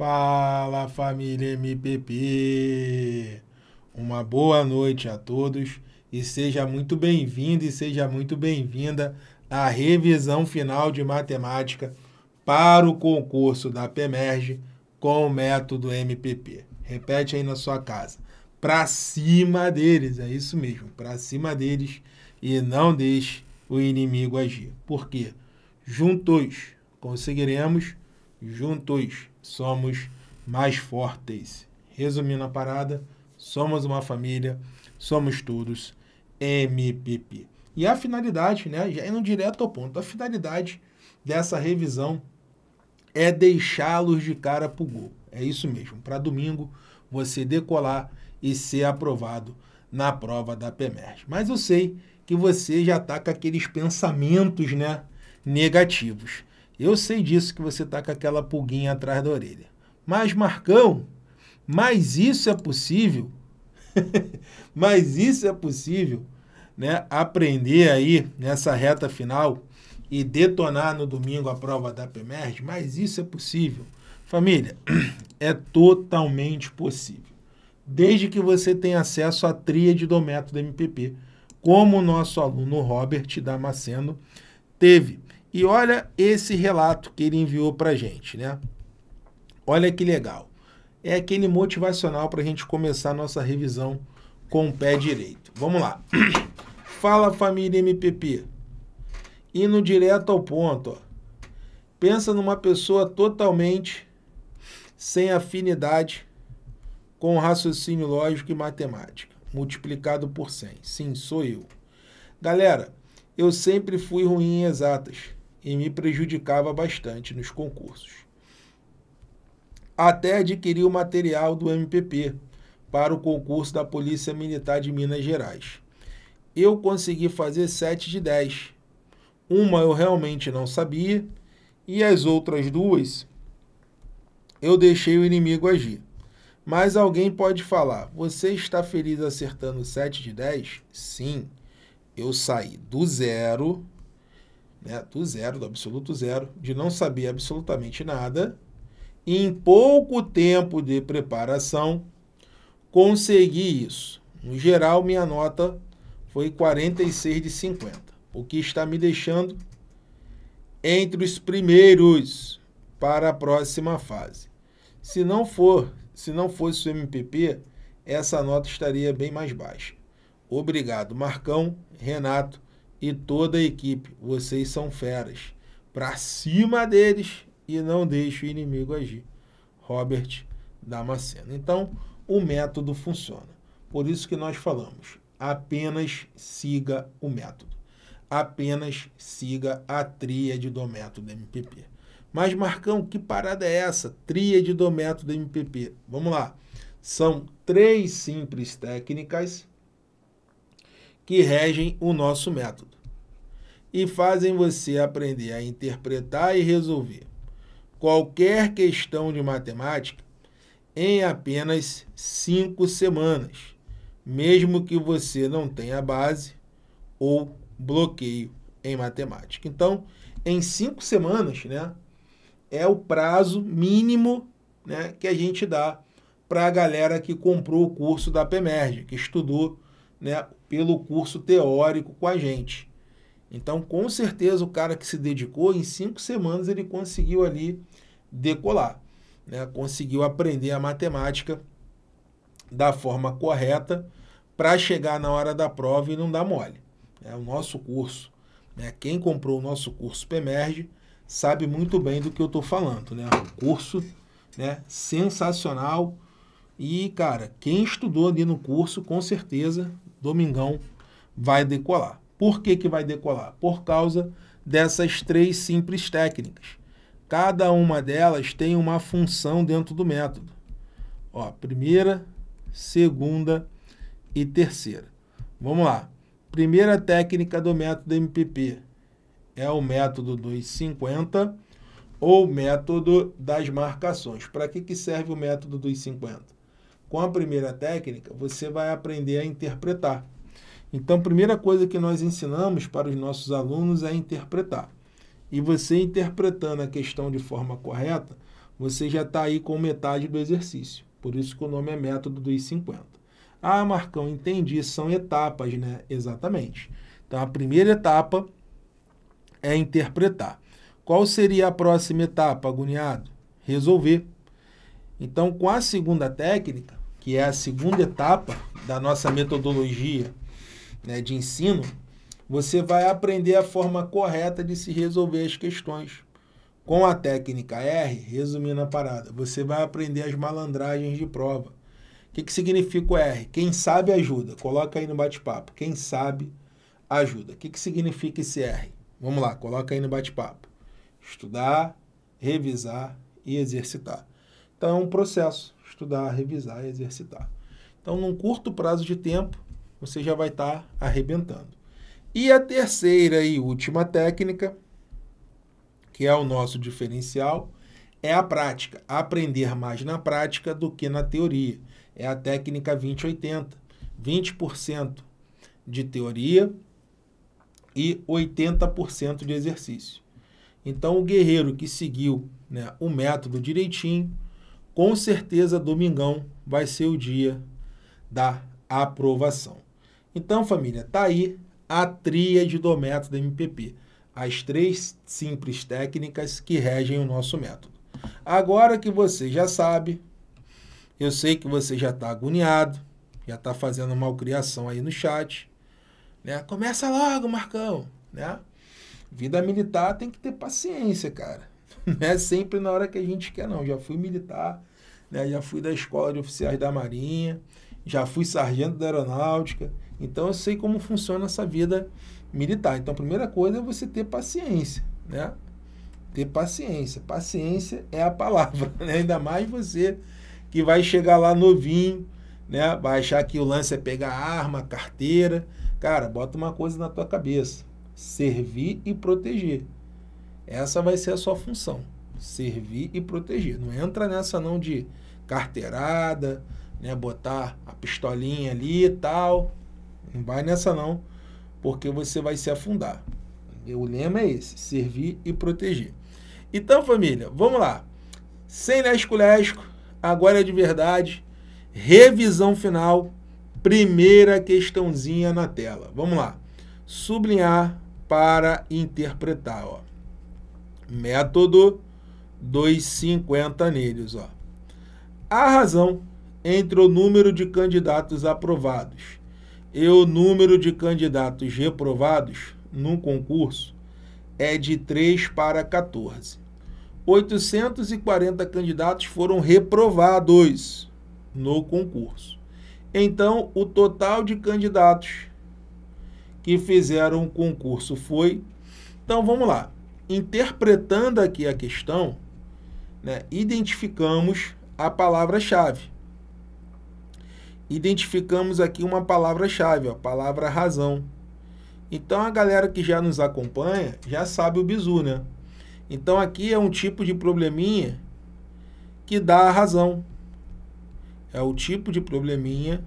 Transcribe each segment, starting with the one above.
Fala família MPP! Uma boa noite a todos e seja muito bem-vindo e seja muito bem-vinda à revisão final de matemática para o concurso da Pemerge com o método MPP. Repete aí na sua casa. Para cima deles, é isso mesmo, para cima deles e não deixe o inimigo agir. Porque juntos conseguiremos, juntos somos mais fortes. Resumindo a parada, somos uma família, somos todos MPP. E a finalidade, né, já indo direto ao ponto, a finalidade dessa revisão é deixá-los de cara pro gol. É isso mesmo. Para domingo você decolar e ser aprovado na prova da PEMERG. Mas eu sei que você já está com aqueles pensamentos, né, negativos. Eu sei disso que você está com aquela pulguinha atrás da orelha. Mas, Marcão, mas isso é possível. mas isso é possível, né? Aprender aí nessa reta final e detonar no domingo a prova da PEMERG, mas isso é possível. Família, é totalmente possível. Desde que você tenha acesso à tríade do método MPP, como o nosso aluno Robert Damasceno teve. E olha esse relato que ele enviou para gente, né? Olha que legal. É aquele motivacional para a gente começar a nossa revisão com o pé direito. Vamos lá. Fala família MPP. Indo direto ao ponto. Ó. Pensa numa pessoa totalmente sem afinidade com raciocínio lógico e matemática, multiplicado por 100. Sim, sou eu. Galera, eu sempre fui ruim em exatas e me prejudicava bastante nos concursos. Até adquiri o material do MPP para o concurso da Polícia Militar de Minas Gerais. Eu consegui fazer 7 de 10. Uma eu realmente não sabia e as outras duas eu deixei o inimigo agir. Mas alguém pode falar: você está feliz acertando 7 de 10? Sim, eu saí do zero né, do zero, do absoluto zero, de não saber absolutamente nada, e em pouco tempo de preparação, consegui isso. No geral, minha nota foi 46 de 50, o que está me deixando entre os primeiros para a próxima fase. Se não for, se não fosse o MPP, essa nota estaria bem mais baixa. Obrigado, Marcão, Renato e toda a equipe. Vocês são feras. Para cima deles e não deixe o inimigo agir. Robert Damasceno. Então, o método funciona. Por isso que nós falamos, apenas siga o método. Apenas siga a tríade do método MPP. Mas, Marcão, que parada é essa? Tríade do método MPP. Vamos lá. São três simples técnicas que regem o nosso método e fazem você aprender a interpretar e resolver qualquer questão de matemática em apenas cinco semanas, mesmo que você não tenha base ou bloqueio em matemática. Então, em cinco semanas, né, é o prazo mínimo né, que a gente dá para a galera que comprou o curso da PEMERG, que estudou né, pelo curso teórico com a gente. Então, com certeza, o cara que se dedicou, em cinco semanas ele conseguiu ali decolar, né? conseguiu aprender a matemática da forma correta para chegar na hora da prova e não dar mole. É o nosso curso. Né? Quem comprou o nosso curso PEMERGE sabe muito bem do que eu estou falando. Né? Um curso né? sensacional. E, cara, quem estudou ali no curso, com certeza, domingão vai decolar. Por que, que vai decolar? Por causa dessas três simples técnicas. Cada uma delas tem uma função dentro do método. Ó, primeira, segunda e terceira. Vamos lá. Primeira técnica do método MPP é o método dos 50 ou método das marcações. Para que, que serve o método dos 50? Com a primeira técnica, você vai aprender a interpretar. Então, a primeira coisa que nós ensinamos para os nossos alunos é interpretar. E você interpretando a questão de forma correta, você já está aí com metade do exercício. Por isso que o nome é método dos 50. Ah, Marcão, entendi, são etapas, né? Exatamente. Então, a primeira etapa é interpretar. Qual seria a próxima etapa, agoniado? Resolver. Então, com a segunda técnica, que é a segunda etapa da nossa metodologia né, de ensino, você vai aprender a forma correta de se resolver as questões. Com a técnica R, resumindo a parada, você vai aprender as malandragens de prova. O que, que significa o R? Quem sabe ajuda. Coloca aí no bate-papo. Quem sabe ajuda. O que, que significa esse R? Vamos lá, coloca aí no bate-papo. Estudar, revisar e exercitar. Então é um processo. Estudar, revisar e exercitar. Então, num curto prazo de tempo, você já vai estar tá arrebentando. E a terceira e última técnica, que é o nosso diferencial, é a prática. Aprender mais na prática do que na teoria. É a técnica 20-80. 20%, de teoria e 80% de exercício. Então, o guerreiro que seguiu né, o método direitinho, com certeza, domingão vai ser o dia da aprovação. Então, família, tá aí a tríade do método MPP. As três simples técnicas que regem o nosso método. Agora que você já sabe, eu sei que você já está agoniado, já está fazendo malcriação aí no chat. Né? Começa logo, Marcão. Né? Vida militar tem que ter paciência, cara. Não é sempre na hora que a gente quer, não. Já fui militar, né? já fui da escola de oficiais da Marinha, já fui sargento da Aeronáutica, então eu sei como funciona essa vida militar. Então a primeira coisa é você ter paciência, né? Ter paciência. Paciência é a palavra, né? Ainda mais você que vai chegar lá novinho, né? Vai achar que o lance é pegar arma, carteira. Cara, bota uma coisa na tua cabeça. Servir e proteger. Essa vai ser a sua função. Servir e proteger. Não entra nessa não de carteirada, né? Botar a pistolinha ali e tal. Não vai nessa não, porque você vai se afundar. O lema é esse, servir e proteger. Então, família, vamos lá. Sem lesco-lesco, agora é de verdade. Revisão final, primeira questãozinha na tela. Vamos lá. Sublinhar para interpretar, ó. Método 250 neles, ó. A razão entre o número de candidatos aprovados e o número de candidatos reprovados num concurso é de 3 para 14. 840 candidatos foram reprovados no concurso. Então, o total de candidatos que fizeram o concurso foi. Então, vamos lá. Interpretando aqui a questão, né, identificamos a palavra-chave identificamos aqui uma palavra-chave, a palavra razão. Então a galera que já nos acompanha já sabe o bizu, né? Então aqui é um tipo de probleminha que dá a razão. É o tipo de probleminha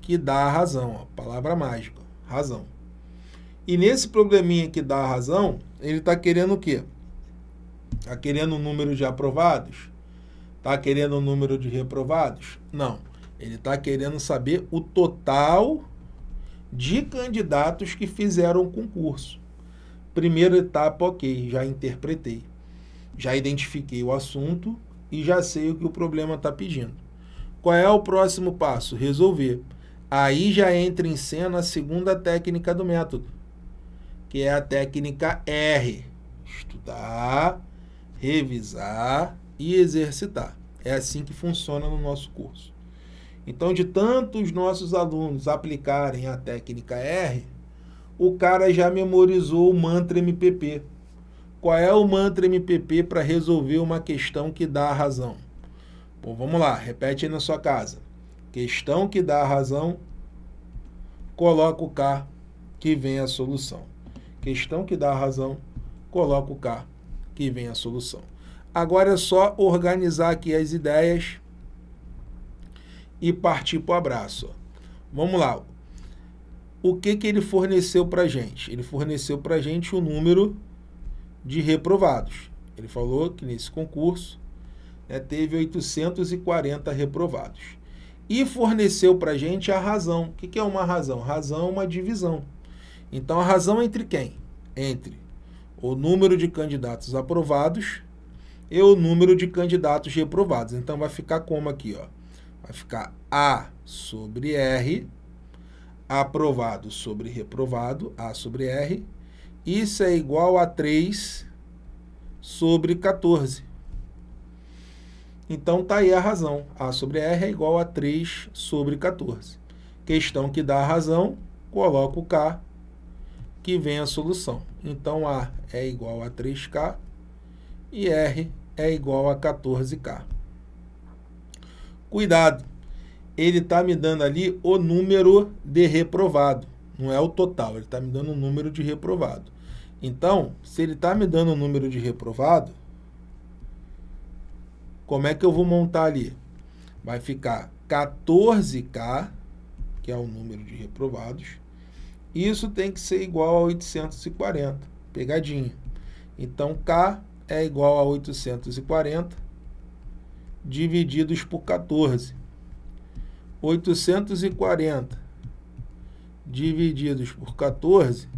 que dá a razão, a palavra mágica, razão. E nesse probleminha que dá a razão, ele está querendo o quê? Está querendo o um número de aprovados? Está querendo o um número de reprovados? Não ele está querendo saber o total de candidatos que fizeram o concurso. Primeira etapa, ok, já interpretei, já identifiquei o assunto e já sei o que o problema está pedindo. Qual é o próximo passo? Resolver. Aí já entra em cena a segunda técnica do método, que é a técnica R. Estudar, revisar e exercitar. É assim que funciona no nosso curso. Então, de tantos nossos alunos aplicarem a técnica R, o cara já memorizou o mantra MPP. Qual é o mantra MPP para resolver uma questão que dá a razão? Bom, vamos lá, repete aí na sua casa. Questão que dá a razão, coloca o K que vem a solução. Questão que dá a razão, coloca o K que vem a solução. Agora é só organizar aqui as ideias e partir para o abraço. Vamos lá. O que, que ele forneceu para a gente? Ele forneceu para a gente o número de reprovados. Ele falou que nesse concurso né, teve 840 reprovados. E forneceu para a gente a razão. O que, que é uma razão? Razão é uma divisão. Então, a razão é entre quem? Entre o número de candidatos aprovados e o número de candidatos reprovados. Então, vai ficar como aqui, ó. Vai ficar A sobre R, aprovado sobre reprovado, A sobre R. Isso é igual a 3 sobre 14. Então está aí a razão. A sobre R é igual a 3 sobre 14. Questão que dá a razão, coloco K, que vem a solução. Então A é igual a 3K e R é igual a 14K. Cuidado, ele está me dando ali o número de reprovado, não é o total, ele está me dando o número de reprovado. Então, se ele está me dando o número de reprovado, como é que eu vou montar ali? Vai ficar 14K, que é o número de reprovados, isso tem que ser igual a 840, pegadinha. Então, K é igual a 840 divididos por 14. 840 divididos por 14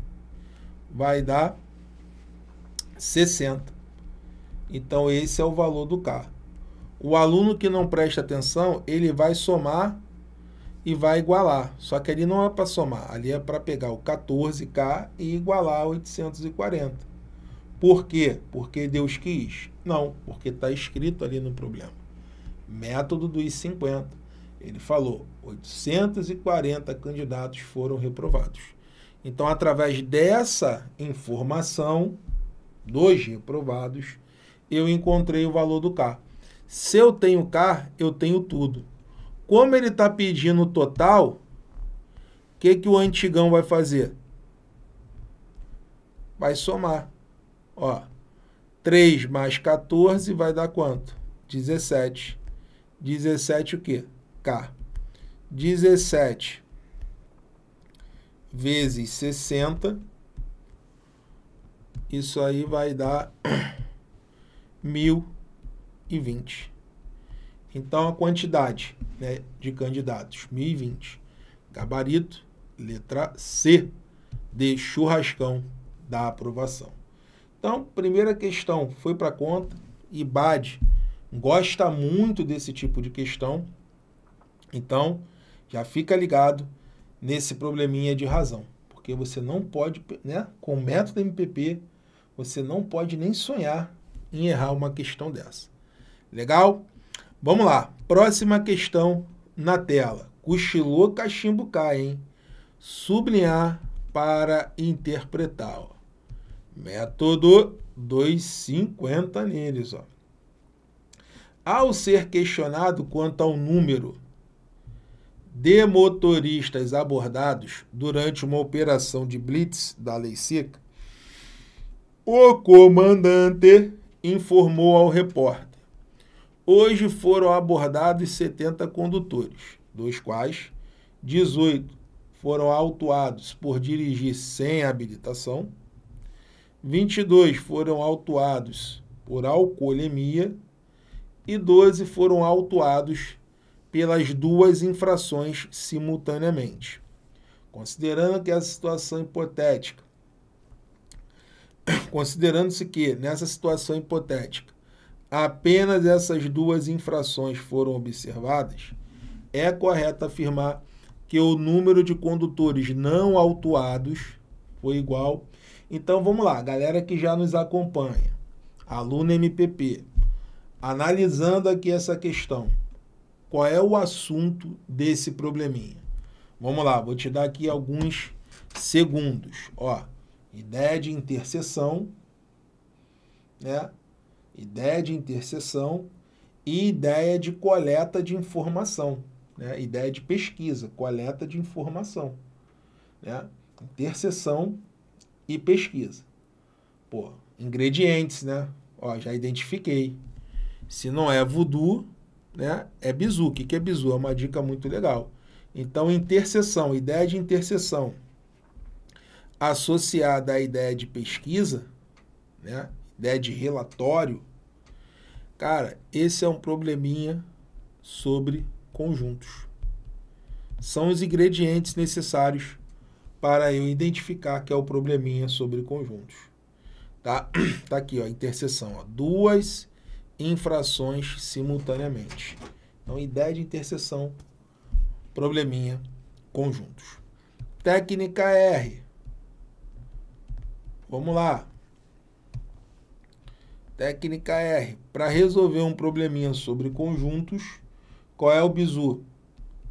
vai dar 60. Então esse é o valor do carro. O aluno que não presta atenção, ele vai somar e vai igualar. Só que ali não é para somar, ali é para pegar o 14K e igualar a 840. Por quê? Porque Deus quis? Não, porque está escrito ali no problema método dos 50. Ele falou: 840 candidatos foram reprovados. Então, através dessa informação, dos reprovados, eu encontrei o valor do carro. Se eu tenho k, eu tenho tudo. Como ele está pedindo o total, o que, que o antigão vai fazer? Vai somar. Ó, 3 mais 14 vai dar quanto? 17. 17 o quê? K. 17 vezes 60, isso aí vai dar 1020. Então, a quantidade né, de candidatos, 1020. Gabarito, letra C, de churrascão da aprovação. Então, primeira questão foi para conta, IBAD gosta muito desse tipo de questão. Então, já fica ligado nesse probleminha de razão, porque você não pode, né, com o método MPP, você não pode nem sonhar em errar uma questão dessa. Legal? Vamos lá. Próxima questão na tela. Cochilou cachimbo cai, hein? Sublinhar para interpretar. Ó. Método 250 neles, ó. Ao ser questionado quanto ao número de motoristas abordados durante uma operação de blitz da Lei Seca, o comandante informou ao repórter: Hoje foram abordados 70 condutores, dos quais 18 foram autuados por dirigir sem habilitação, 22 foram autuados por alcoolemia e 12 foram autuados pelas duas infrações simultaneamente. Considerando que essa situação hipotética, considerando-se que nessa situação hipotética apenas essas duas infrações foram observadas, é correto afirmar que o número de condutores não autuados foi igual. Então vamos lá, galera que já nos acompanha, aluno MPP, analisando aqui essa questão. Qual é o assunto desse probleminha? Vamos lá, vou te dar aqui alguns segundos. Ó, ideia de interseção, né? Ideia de interseção e ideia de coleta de informação, né? Ideia de pesquisa, coleta de informação, né? Interseção e pesquisa. Pô, ingredientes, né? Ó, já identifiquei. Se não é voodoo, né, é bizu. O que é bizu? É uma dica muito legal. Então, interseção, ideia de interseção associada à ideia de pesquisa, né, ideia de relatório, cara, esse é um probleminha sobre conjuntos. São os ingredientes necessários para eu identificar que é o probleminha sobre conjuntos. Tá? Tá aqui, ó, interseção, ó, duas infrações simultaneamente. Então, ideia de interseção, probleminha, conjuntos. Técnica R. Vamos lá. Técnica R. Para resolver um probleminha sobre conjuntos, qual é o bizu?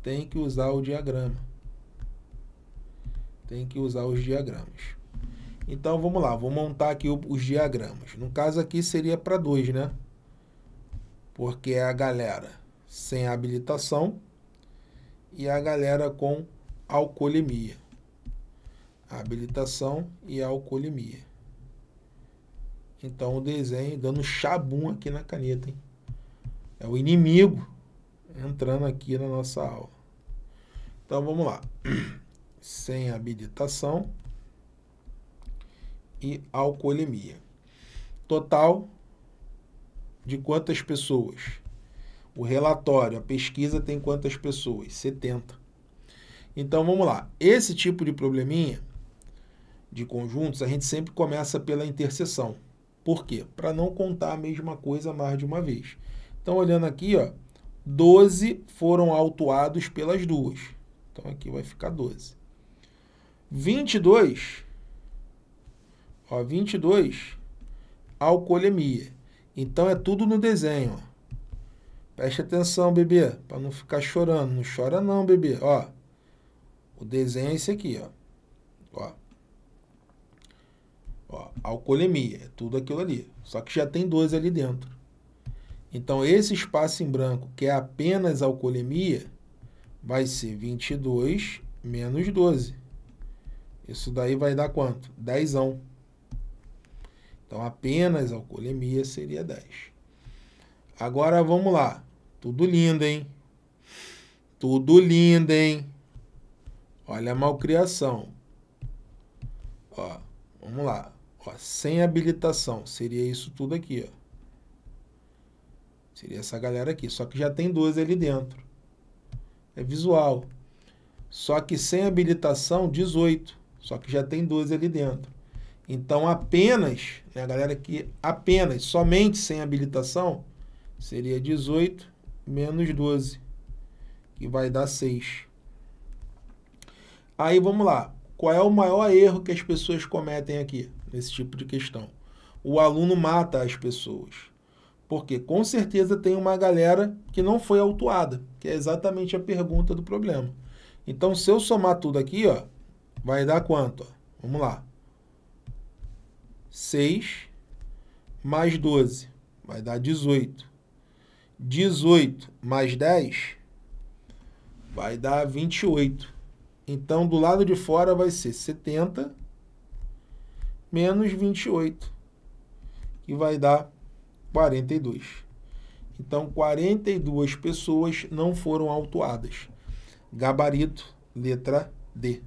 Tem que usar o diagrama. Tem que usar os diagramas. Então, vamos lá. Vou montar aqui os diagramas. No caso aqui, seria para dois, né? porque é a galera sem habilitação e a galera com alcoolemia. Habilitação e alcoolemia. Então o desenho dando chabum aqui na caneta, hein? É o inimigo entrando aqui na nossa aula. Então vamos lá. Sem habilitação e alcoolemia. Total de quantas pessoas? O relatório, a pesquisa tem quantas pessoas? 70. Então vamos lá. Esse tipo de probleminha de conjuntos, a gente sempre começa pela interseção. Por quê? Para não contar a mesma coisa mais de uma vez. Então, olhando aqui, ó, 12 foram autuados pelas duas. Então, aqui vai ficar 12. 22, ó, 22, alcoolemia. Então é tudo no desenho. Preste atenção, bebê, para não ficar chorando. Não chora não, bebê. Ó, o desenho é esse aqui, ó. Ó. ó alcoolemia, é tudo aquilo ali. Só que já tem dois ali dentro. Então esse espaço em branco, que é apenas alcoolemia, vai ser 22 menos 12. Isso daí vai dar quanto? Dezão. Então apenas alcoolemia seria 10. Agora vamos lá. Tudo lindo, hein? Tudo lindo, hein? Olha a malcriação. Ó, vamos lá. Ó, sem habilitação, seria isso tudo aqui, ó. Seria essa galera aqui, só que já tem 12 ali dentro. É visual. Só que sem habilitação, 18. Só que já tem 12 ali dentro. Então, apenas, né, a galera que apenas, somente sem habilitação, seria 18 menos 12, que vai dar 6. Aí vamos lá. Qual é o maior erro que as pessoas cometem aqui, nesse tipo de questão? O aluno mata as pessoas. Porque com certeza tem uma galera que não foi autuada, que é exatamente a pergunta do problema. Então, se eu somar tudo aqui, ó, vai dar quanto? Ó? Vamos lá. 6 mais 12 vai dar 18. 18 mais 10 vai dar 28. Então, do lado de fora vai ser 70 menos 28, que vai dar 42. Então, 42 pessoas não foram autuadas. Gabarito, letra D.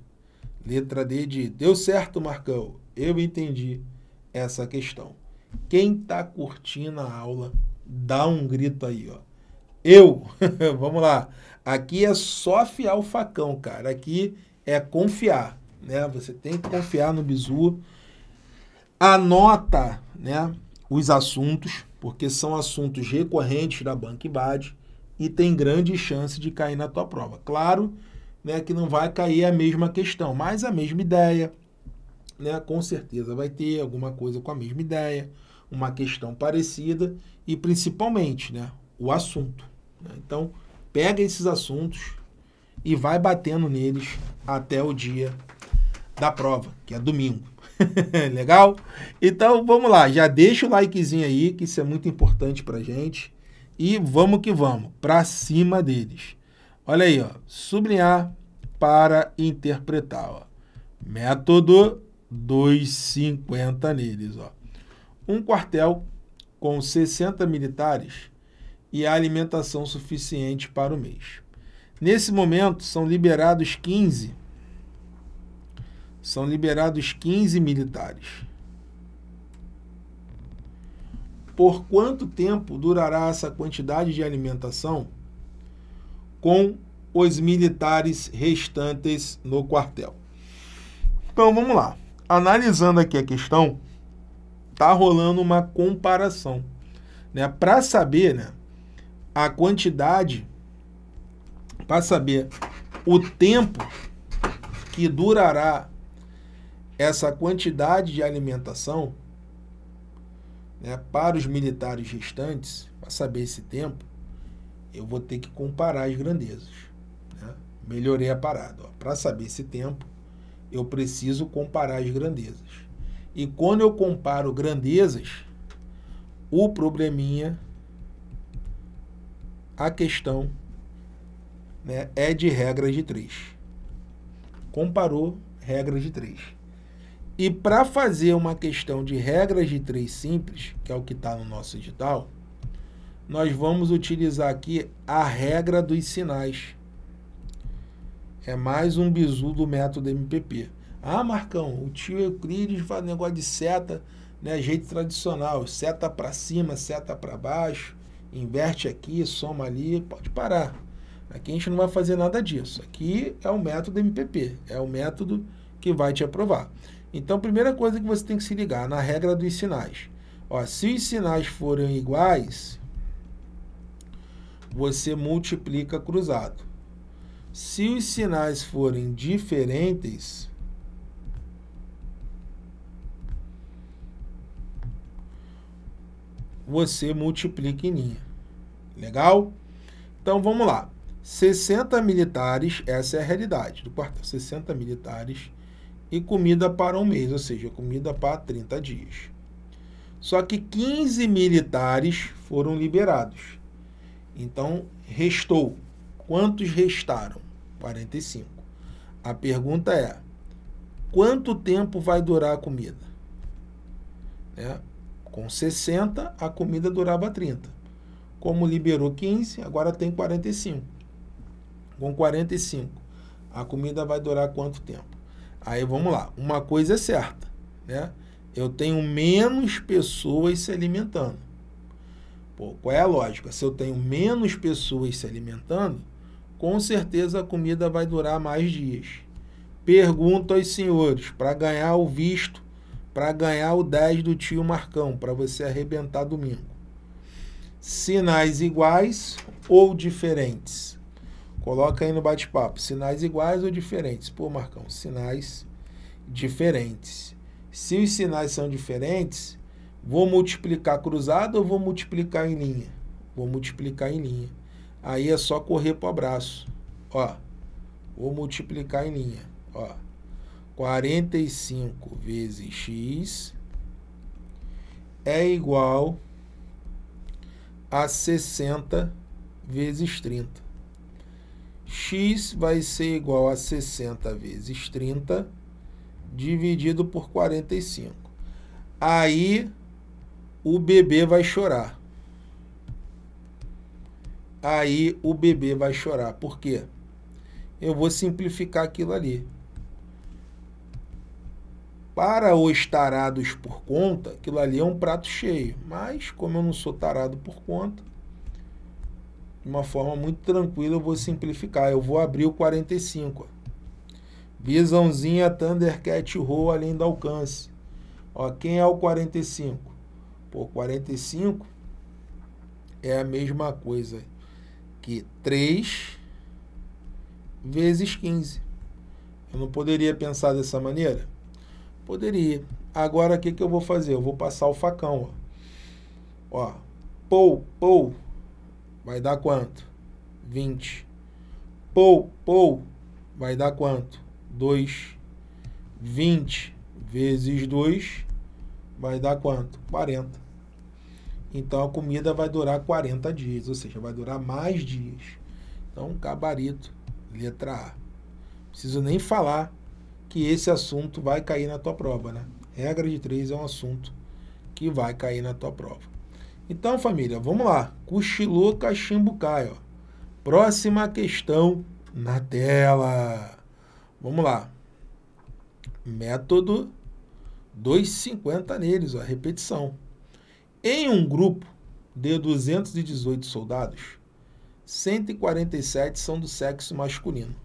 Letra D de deu certo, Marcão. Eu entendi essa questão. Quem está curtindo a aula, dá um grito aí, ó. Eu, vamos lá. Aqui é só afiar o facão, cara. Aqui é confiar, né? Você tem que confiar no bizu. Anota, né, os assuntos, porque são assuntos recorrentes da Bankbad e tem grande chance de cair na tua prova. Claro, né, que não vai cair a mesma questão, mas a mesma ideia, né, com certeza vai ter alguma coisa com a mesma ideia, uma questão parecida e principalmente né, o assunto. Né? Então, pega esses assuntos e vai batendo neles até o dia da prova, que é domingo. Legal? Então vamos lá, já deixa o likezinho aí, que isso é muito importante para gente. E vamos que vamos, para cima deles. Olha aí, ó, sublinhar para interpretar. Ó. Método 2,50 neles. Ó. Um quartel com 60 militares e a alimentação suficiente para o mês. Nesse momento, são liberados 15. São liberados 15 militares. Por quanto tempo durará essa quantidade de alimentação com os militares restantes no quartel? Então vamos lá analisando aqui a questão, tá rolando uma comparação, né? Para saber, né, a quantidade para saber o tempo que durará essa quantidade de alimentação né, para os militares restantes, para saber esse tempo, eu vou ter que comparar as grandezas. Né? Melhorei a parada. Para saber esse tempo, eu preciso comparar as grandezas. E quando eu comparo grandezas, o probleminha, a questão, né, é de regra de 3. Comparou regra de 3. E para fazer uma questão de regras de três simples, que é o que está no nosso edital, nós vamos utilizar aqui a regra dos sinais. É mais um bizu do método MPP. Ah, Marcão, o tio Euclides faz negócio de seta, né, jeito tradicional, seta para cima, seta para baixo, inverte aqui, soma ali, pode parar. Aqui a gente não vai fazer nada disso. Aqui é o método MPP, é o método que vai te aprovar. Então, primeira coisa que você tem que se ligar na regra dos sinais. Ó, se os sinais forem iguais, você multiplica cruzado. Se os sinais forem diferentes, você multiplica em linha. Legal? Então vamos lá. 60 militares, essa é a realidade do quartel. 60 militares e comida para um mês, ou seja, comida para 30 dias. Só que 15 militares foram liberados. Então restou. Quantos restaram? 45. A pergunta é: quanto tempo vai durar a comida? Né? Com 60, a comida durava 30. Como liberou 15, agora tem 45. Com 45, a comida vai durar quanto tempo? Aí vamos lá, uma coisa é certa, né? Eu tenho menos pessoas se alimentando. Pô, qual é a lógica? Se eu tenho menos pessoas se alimentando, com certeza a comida vai durar mais dias. Pergunto aos senhores, para ganhar o visto, para ganhar o 10 do tio Marcão, para você arrebentar domingo. Sinais iguais ou diferentes? Coloca aí no bate-papo, sinais iguais ou diferentes? Pô, Marcão, sinais diferentes. Se os sinais são diferentes, vou multiplicar cruzado ou vou multiplicar em linha? Vou multiplicar em linha. Aí é só correr para o abraço. Ó, vou multiplicar em linha. Ó, 45 vezes x é igual a 60 vezes 30. x vai ser igual a 60 vezes 30 dividido por 45. Aí o bebê vai chorar aí o bebê vai chorar. Por quê? Eu vou simplificar aquilo ali. Para os tarados por conta, aquilo ali é um prato cheio. Mas, como eu não sou tarado por conta, de uma forma muito tranquila, eu vou simplificar. Eu vou abrir o 45. Visãozinha Thundercat Roll além do alcance. Ó, quem é o 45? Pô, 45 é a mesma coisa aqui 3 vezes 15. Eu não poderia pensar dessa maneira? Poderia. Agora, o que, que eu vou fazer? Eu vou passar o facão. Ó. ó pou, pou, vai dar quanto? 20. Pou, pou, vai dar quanto? 2. 20 vezes 2 vai dar quanto? 40. Então a comida vai durar 40 dias, ou seja, vai durar mais dias. Então, gabarito, letra A. Preciso nem falar que esse assunto vai cair na tua prova, né? Regra de três é um assunto que vai cair na tua prova. Então, família, vamos lá. Cochilou, cachimbo ó. Próxima questão na tela. Vamos lá. Método 250 neles, ó, repetição. Em um grupo de 218 soldados, 147 são do sexo masculino,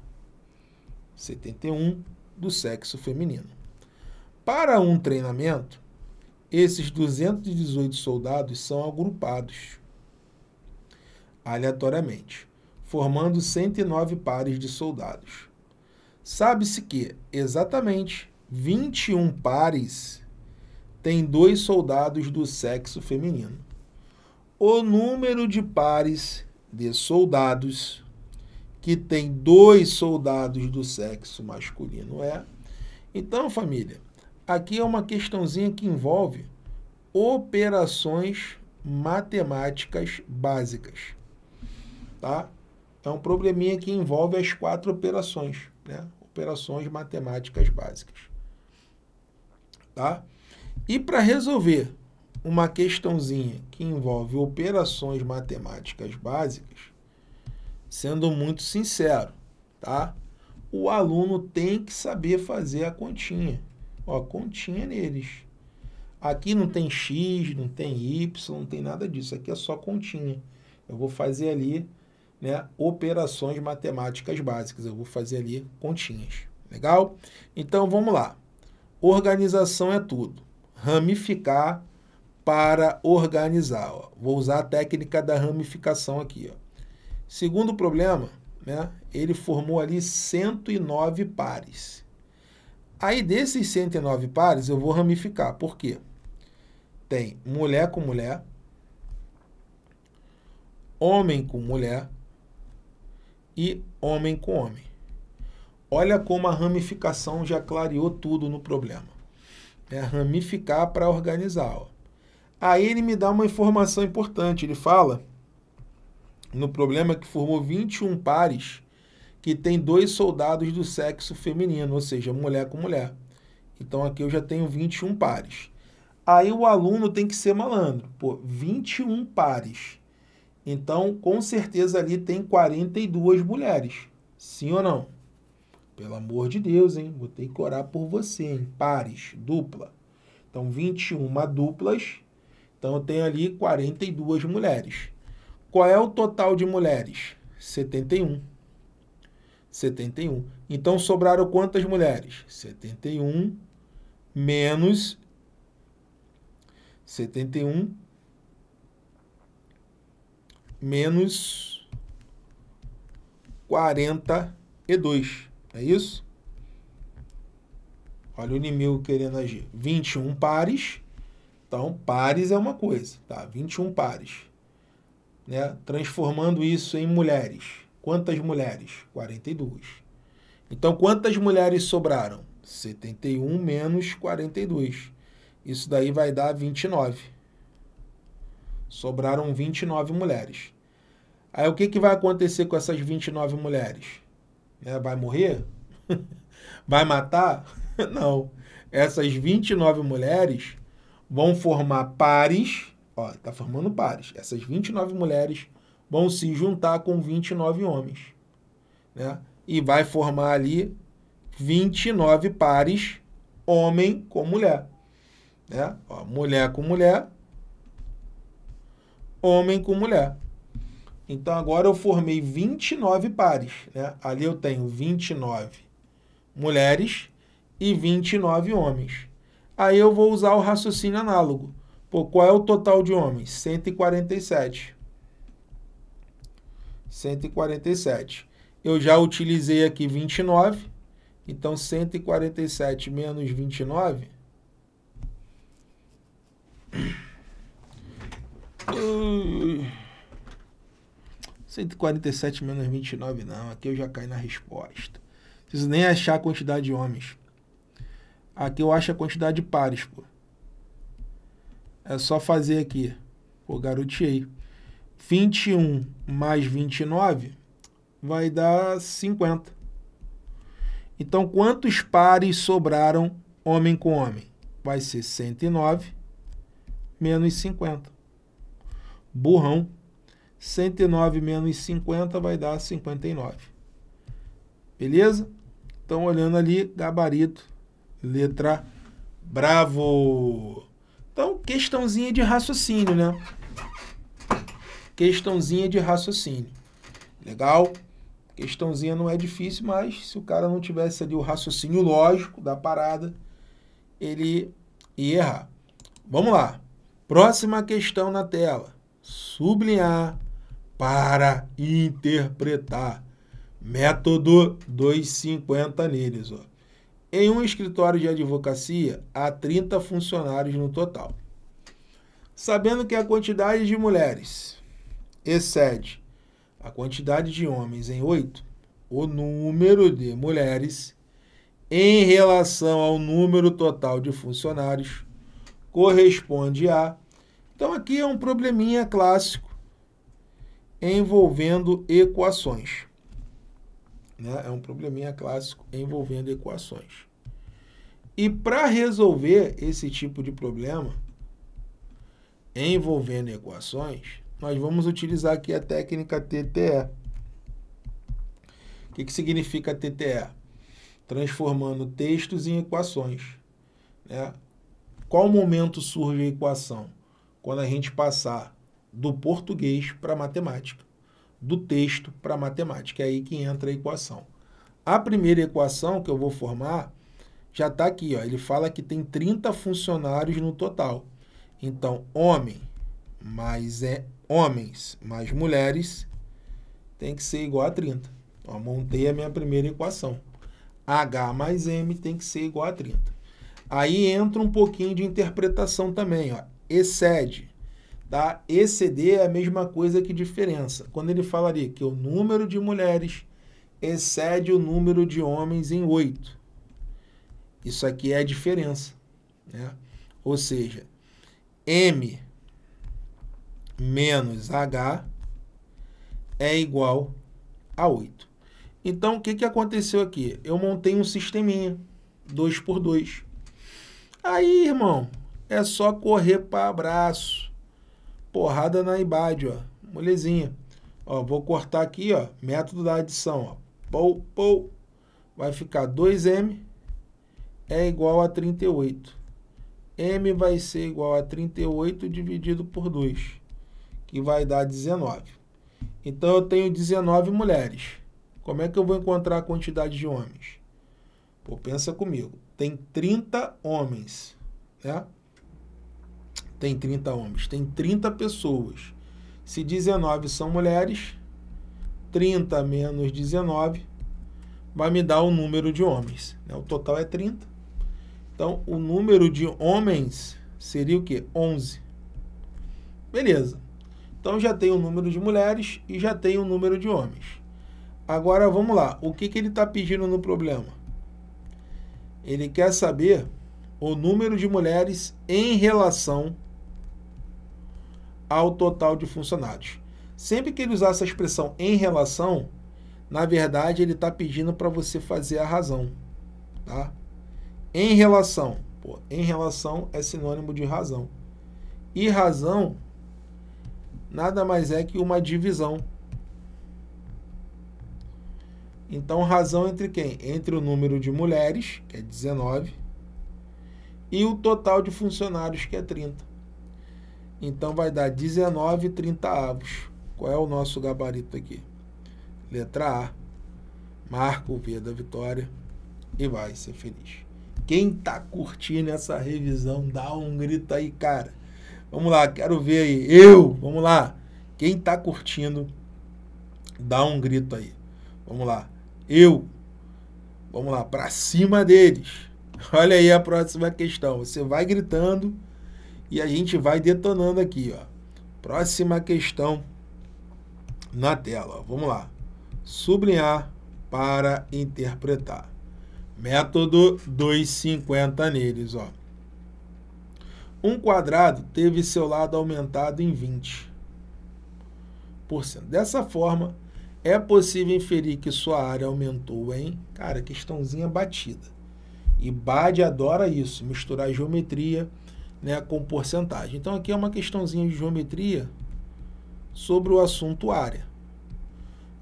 71 do sexo feminino. Para um treinamento, esses 218 soldados são agrupados aleatoriamente, formando 109 pares de soldados. Sabe-se que exatamente 21 pares tem dois soldados do sexo feminino. O número de pares de soldados que tem dois soldados do sexo masculino é. Então, família, aqui é uma questãozinha que envolve operações matemáticas básicas. Tá? É um probleminha que envolve as quatro operações, né? Operações matemáticas básicas. Tá? E para resolver uma questãozinha que envolve operações matemáticas básicas, sendo muito sincero, tá? O aluno tem que saber fazer a continha. Ó, continha neles. Aqui não tem x, não tem y, não tem nada disso. Aqui é só continha. Eu vou fazer ali né, operações matemáticas básicas. Eu vou fazer ali continhas. Legal? Então, vamos lá. Organização é tudo ramificar para organizar. Ó. Vou usar a técnica da ramificação aqui. Ó. Segundo problema, né, ele formou ali 109 pares. Aí desses 109 pares eu vou ramificar. Por quê? Tem mulher com mulher, homem com mulher e homem com homem. Olha como a ramificação já clareou tudo no problema. É ramificar para organizar. Ó. Aí ele me dá uma informação importante. Ele fala no problema que formou 21 pares que tem dois soldados do sexo feminino, ou seja, mulher com mulher. Então aqui eu já tenho 21 pares. Aí o aluno tem que ser malandro. Pô, 21 pares. Então, com certeza ali tem 42 mulheres. Sim ou não? Pelo amor de Deus, hein? Vou ter que orar por você, hein? pares, dupla. Então, 21 duplas. Então, eu tenho ali 42 mulheres. Qual é o total de mulheres? 71. 71. Então, sobraram quantas mulheres? 71 menos 71 menos 42. É isso? Olha o inimigo querendo agir. 21 pares. Então, pares é uma coisa, tá? 21 pares. Né? Transformando isso em mulheres. Quantas mulheres? 42. Então, quantas mulheres sobraram? 71 menos 42. Isso daí vai dar 29. Sobraram 29 mulheres. Aí o que, que vai acontecer com essas 29 mulheres? vai morrer? vai matar? Não. Essas 29 mulheres vão formar pares, ó, tá formando pares. Essas 29 mulheres vão se juntar com 29 homens, né? E vai formar ali 29 pares homem com mulher, né? Ó, mulher com mulher, homem com mulher. Então agora eu formei 29 pares. Né? Ali eu tenho 29 mulheres e 29 homens. Aí eu vou usar o raciocínio análogo. Pô, qual é o total de homens? 147. 147. Eu já utilizei aqui 29. Então, 147 menos 29. Uh... 147 menos 29 não, aqui eu já caí na resposta. preciso nem achar a quantidade de homens. Aqui eu acho a quantidade de pares, pô. É só fazer aqui. Pô, garoteei. 21 mais 29 vai dar 50. Então, quantos pares sobraram homem com homem? Vai ser 109 menos 50. Burrão. 109 menos 50 vai dar 59. Beleza? Então, olhando ali, gabarito, letra bravo. Então, questãozinha de raciocínio, né? Questãozinha de raciocínio. Legal? Questãozinha não é difícil, mas se o cara não tivesse ali o raciocínio lógico da parada, ele ia errar. Vamos lá. Próxima questão na tela. Sublinhar para interpretar. Método 250 neles. Ó. Em um escritório de advocacia, há 30 funcionários no total. Sabendo que a quantidade de mulheres excede a quantidade de homens em 8, o número de mulheres em relação ao número total de funcionários corresponde a. Então aqui é um probleminha clássico envolvendo equações. Né? É um probleminha clássico envolvendo equações. E para resolver esse tipo de problema envolvendo equações, nós vamos utilizar aqui a técnica TTE. O que, que significa TTE? Transformando textos em equações. Né? Qual momento surge a equação? Quando a gente passar do português para matemática, do texto para matemática. É aí que entra a equação. A primeira equação que eu vou formar já está aqui. Ó, ele fala que tem 30 funcionários no total. Então, homem mais é, homens mais mulheres tem que ser igual a 30. Ó, montei a minha primeira equação. H mais M tem que ser igual a 30. Aí entra um pouquinho de interpretação também. Ó. Excede Tá? Exceder é a mesma coisa que diferença. Quando ele fala ali que o número de mulheres excede o número de homens em oito. Isso aqui é a diferença. Né? Ou seja, M menos H é igual a 8. Então, o que, que aconteceu aqui? Eu montei um sisteminha, 2 por 2. Aí, irmão, é só correr para abraço porrada na IBAD, ó. Molezinha. Ó, vou cortar aqui, ó, método da adição, ó. Pou, pou. Vai ficar 2m é igual a 38. m vai ser igual a 38 dividido por 2, que vai dar 19. Então, eu tenho 19 mulheres. Como é que eu vou encontrar a quantidade de homens? Pô, pensa comigo. Tem 30 homens, né? tem 30 homens, tem 30 pessoas. Se 19 são mulheres, 30 menos 19 vai me dar o número de homens. Né? O total é 30. Então, o número de homens seria o quê? 11. Beleza. Então, já tem o número de mulheres e já tem o número de homens. Agora, vamos lá. O que, que ele está pedindo no problema? Ele quer saber o número de mulheres em relação ao total de funcionários. Sempre que ele usar essa expressão em relação, na verdade ele está pedindo para você fazer a razão. Tá? Em relação. Pô, em relação é sinônimo de razão. E razão nada mais é que uma divisão. Então, razão entre quem? Entre o número de mulheres, que é 19, e o total de funcionários, que é 30. Então vai dar 19 30 avos. Qual é o nosso gabarito aqui? Letra A. Marca o V da vitória e vai ser feliz. Quem tá curtindo essa revisão, dá um grito aí, cara. Vamos lá, quero ver aí. Eu, vamos lá. Quem tá curtindo, dá um grito aí. Vamos lá. Eu. Vamos lá, para cima deles. Olha aí a próxima questão. Você vai gritando e a gente vai detonando aqui, ó. Próxima questão na tela, ó. vamos lá. Sublinhar para interpretar. Método 250 neles, ó. Um quadrado teve seu lado aumentado em 20%. Dessa forma, é possível inferir que sua área aumentou em... Cara, questãozinha batida. E Bade adora isso, misturar geometria né, com porcentagem. Então aqui é uma questãozinha de geometria sobre o assunto área.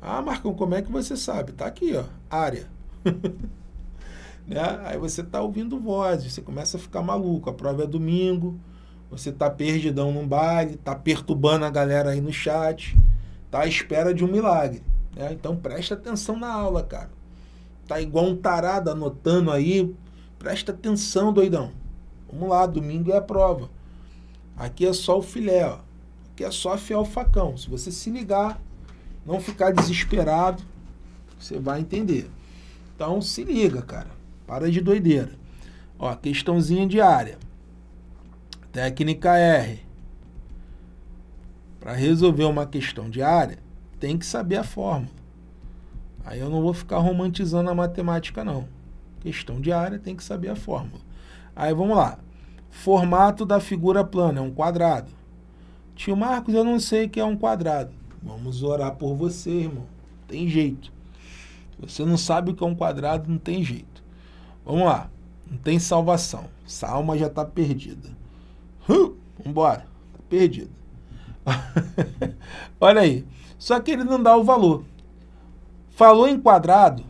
Ah, Marcão, como é que você sabe? Está aqui, ó, área. né? Aí você tá ouvindo vozes, você começa a ficar maluco. A prova é domingo, você tá perdidão num baile, tá perturbando a galera aí no chat, tá à espera de um milagre. Né? Então presta atenção na aula, cara. Tá igual um tarado anotando aí. Presta atenção, doidão. Vamos lá, domingo é a prova. Aqui é só o filé, ó. Aqui é só afiar o facão. Se você se ligar, não ficar desesperado, você vai entender. Então se liga, cara. Para de doideira. Ó, questãozinha diária. Técnica R. Para resolver uma questão diária, tem que saber a fórmula. Aí eu não vou ficar romantizando a matemática, não. Questão diária tem que saber a fórmula. Aí vamos lá. Formato da figura plana, é um quadrado. Tio Marcos, eu não sei que é um quadrado. Vamos orar por você, irmão. Tem jeito. Você não sabe o que é um quadrado, não tem jeito. Vamos lá. Não tem salvação. Essa alma já está perdida. Uh, vambora. Está perdida. Olha aí. Só que ele não dá o valor. Falou em quadrado,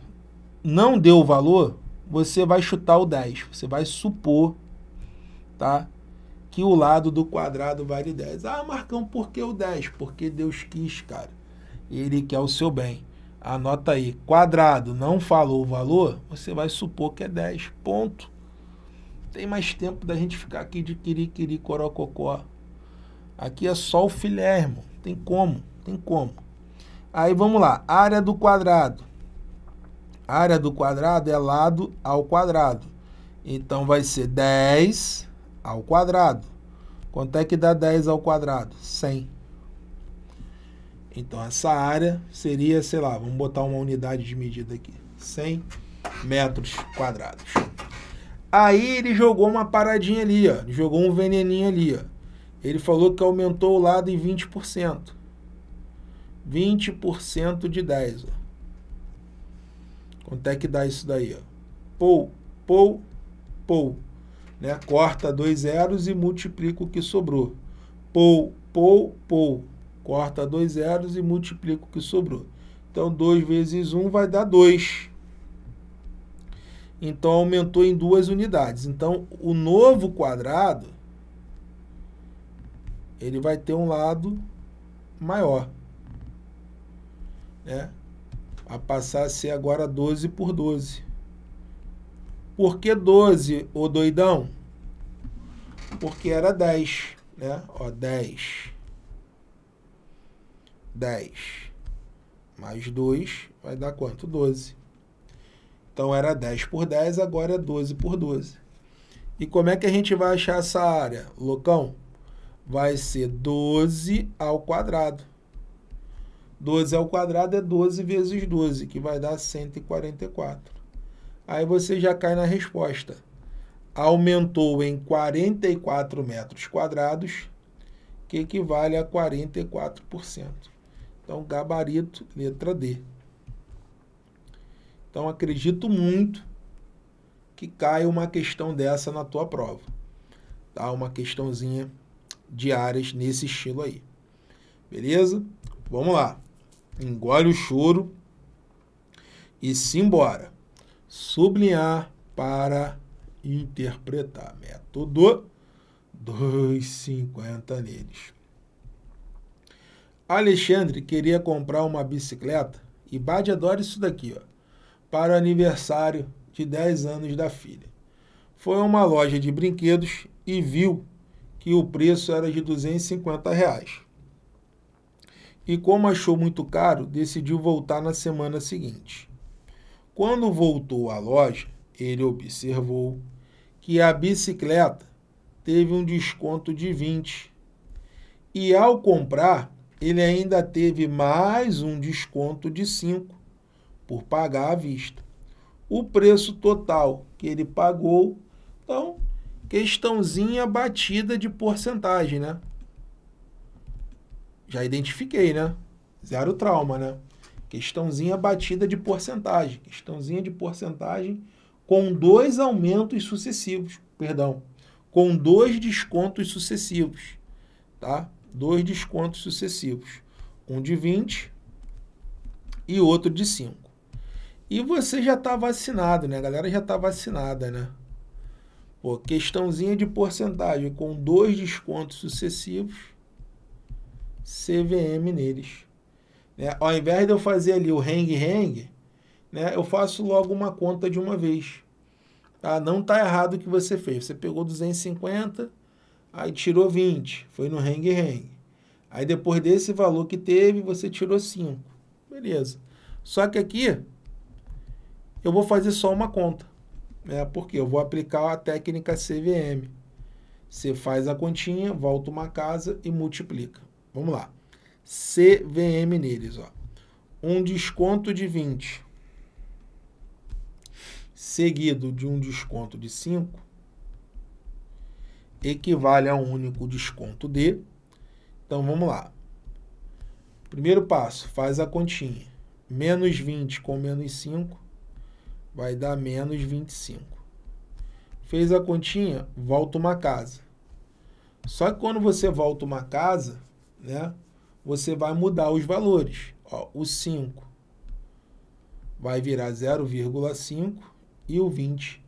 não deu o valor, você vai chutar o 10. Você vai supor, tá? Que o lado do quadrado vale 10. Ah, Marcão, por que o 10? Porque Deus quis, cara. Ele quer o seu bem. Anota aí, quadrado não falou o valor, você vai supor que é 10. Ponto. Tem mais tempo da gente ficar aqui de quiri-quiri, corococó. Aqui é só o filé, irmão. Tem como, tem como. Aí vamos lá, área do quadrado. A área do quadrado é lado ao quadrado. Então vai ser 10 ao quadrado. Quanto é que dá 10 ao quadrado? 100. Então essa área seria, sei lá, vamos botar uma unidade de medida aqui. 100 metros quadrados. Aí ele jogou uma paradinha ali, ó. Ele jogou um veneninho ali, ó. Ele falou que aumentou o lado em 20%. 20% de 10, ó. Quanto é que dá isso daí? Ó? Pou, pou, pou. Né? Corta dois zeros e multiplica o que sobrou. Pou, pou, pou. Corta dois zeros e multiplica o que sobrou. Então, 2 vezes 1 um vai dar 2. Então, aumentou em duas unidades. Então, o novo quadrado, ele vai ter um lado maior. Né? a passar a ser agora 12 por 12. Por que 12, ô doidão? Porque era 10, né? Ó, 10. 10 mais 2 vai dar quanto? 12. Então era 10 por 10, agora é 12 por 12. E como é que a gente vai achar essa área, Locão? Vai ser 12 ao quadrado. 12 ao quadrado é 12 vezes 12, que vai dar 144. Aí você já cai na resposta. Aumentou em 44 metros quadrados, que equivale a 44%. Então, gabarito, letra D. Então, acredito muito que caia uma questão dessa na tua prova. Tá? Uma questãozinha de áreas nesse estilo aí. Beleza? Vamos lá engole o choro e simbora. Sublinhar para interpretar. Método 2,50 neles. Alexandre queria comprar uma bicicleta e Bade adora isso daqui, ó, para o aniversário de 10 anos da filha. Foi a uma loja de brinquedos e viu que o preço era de 250 reais e, como achou muito caro, decidiu voltar na semana seguinte. Quando voltou à loja, ele observou que a bicicleta teve um desconto de 20. E ao comprar, ele ainda teve mais um desconto de 5 por pagar à vista. O preço total que ele pagou, então, questãozinha batida de porcentagem, né? já identifiquei, né? Zero trauma, né? Questãozinha batida de porcentagem. Questãozinha de porcentagem com dois aumentos sucessivos. Perdão. Com dois descontos sucessivos. Tá? Dois descontos sucessivos. Um de 20 e outro de 5. E você já está vacinado, né? A galera já está vacinada, né? Pô, questãozinha de porcentagem com dois descontos sucessivos CVM neles. Né? Ao invés de eu fazer ali o hang hang, né, eu faço logo uma conta de uma vez. Tá? Não está errado o que você fez. Você pegou 250, aí tirou 20, foi no hang hang. Aí depois desse valor que teve, você tirou 5. Beleza. Só que aqui eu vou fazer só uma conta. Né? Porque eu vou aplicar a técnica CVM. Você faz a continha, volta uma casa e multiplica. Vamos lá. CVM neles, ó. Um desconto de 20 seguido de um desconto de 5 equivale a um único desconto de. Então vamos lá. Primeiro passo, faz a continha. Menos 20 com menos 5 vai dar menos 25. Fez a continha, volta uma casa. Só que quando você volta uma casa, né? Você vai mudar os valores. Ó, o 5 vai virar 0,5 e o 20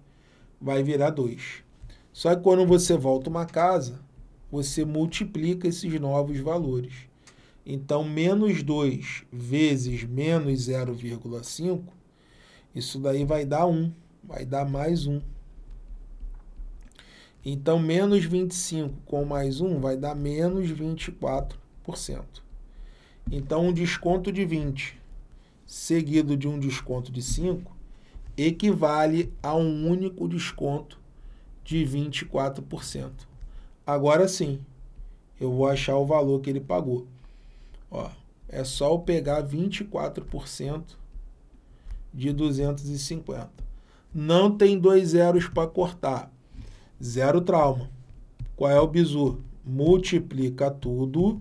vai virar 2. Só que quando você volta uma casa, você multiplica esses novos valores. Então, menos 2 vezes menos 0,5, isso daí vai dar 1, um, vai dar mais 1. Um. Então, menos 25 com mais 1 um vai dar menos 24 então, um desconto de 20 seguido de um desconto de 5 equivale a um único desconto de 24%. Agora sim, eu vou achar o valor que ele pagou. Ó, é só eu pegar 24% de 250. Não tem dois zeros para cortar. Zero trauma. Qual é o bizu? Multiplica tudo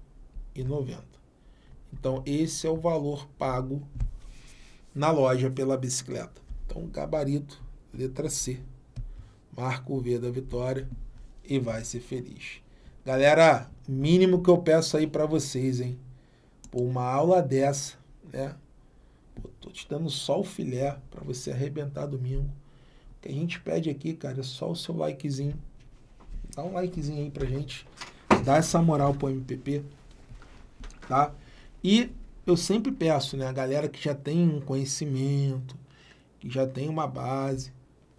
Então, esse é o valor pago na loja pela bicicleta. Então, gabarito, letra C. Marca o V da vitória e vai ser feliz. Galera, mínimo que eu peço aí para vocês, hein? Por uma aula dessa, né? Pô, tô te dando só o filé para você arrebentar domingo. O que a gente pede aqui, cara, é só o seu likezinho. Dá um likezinho aí pra gente. Dá essa moral pro MPP tá? E eu sempre peço, né, a galera que já tem um conhecimento, que já tem uma base,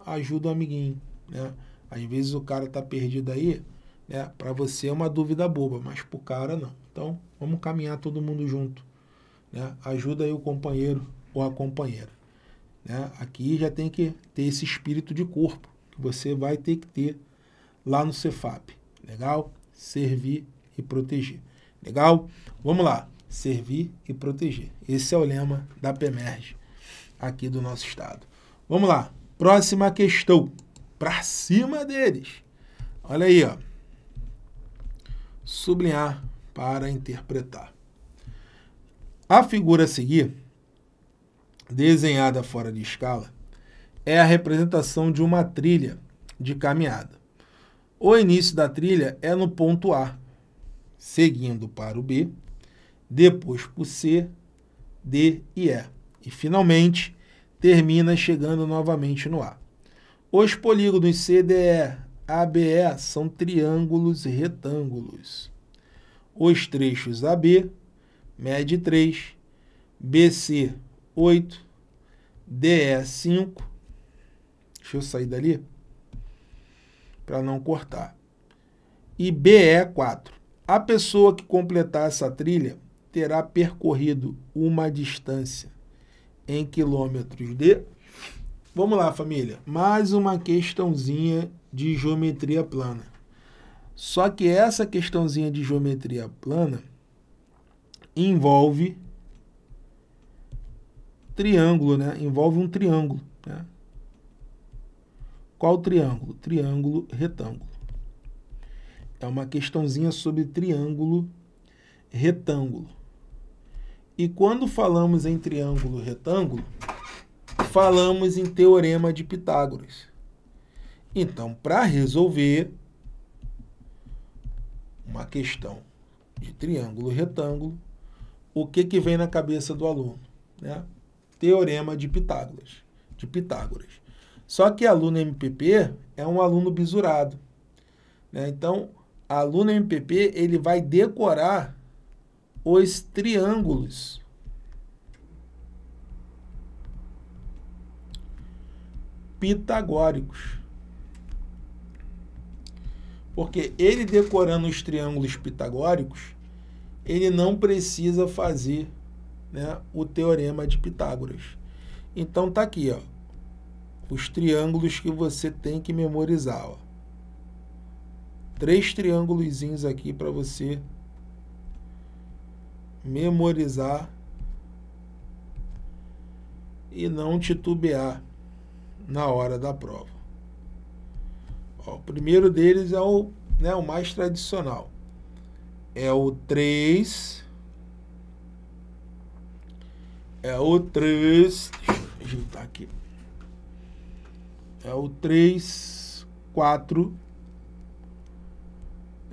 ajuda o amiguinho, né? Às vezes o cara tá perdido aí, né? Para você é uma dúvida boba, mas pro cara não. Então, vamos caminhar todo mundo junto, né? Ajuda aí o companheiro ou a companheira, né? Aqui já tem que ter esse espírito de corpo que você vai ter que ter lá no Cefap, legal? Servir e proteger. Legal? Vamos lá. Servir e proteger. Esse é o lema da Pemerge aqui do nosso estado. Vamos lá. Próxima questão. Para cima deles. Olha aí, ó. Sublinhar para interpretar. A figura a seguir, desenhada fora de escala, é a representação de uma trilha de caminhada. O início da trilha é no ponto A, seguindo para o B, depois para o C, D e E. E finalmente termina chegando novamente no A. Os polígonos CDE, ABE são triângulos retângulos. Os trechos AB mede 3, BC 8, DE 5. Deixa eu sair dali para não cortar. E BE 4. A pessoa que completar essa trilha terá percorrido uma distância em quilômetros de. Vamos lá, família. Mais uma questãozinha de geometria plana. Só que essa questãozinha de geometria plana envolve triângulo, né? Envolve um triângulo. Né? Qual triângulo? Triângulo retângulo é uma questãozinha sobre triângulo retângulo. E quando falamos em triângulo retângulo, falamos em teorema de Pitágoras. Então, para resolver uma questão de triângulo retângulo, o que, que vem na cabeça do aluno? Né? Teorema de Pitágoras, de Pitágoras. Só que aluno MPP é um aluno bisurado. Né? Então, aluno MPP ele vai decorar os triângulos. pitagóricos. Porque ele decorando os triângulos pitagóricos, ele não precisa fazer né, o teorema de Pitágoras. Então tá aqui, ó, os triângulos que você tem que memorizar. Ó três triângulos aqui para você memorizar e não titubear na hora da prova. Ó, o primeiro deles é o, né, o mais tradicional. É o 3. É o 3. Deixa eu ajeitar aqui. É o 3, 4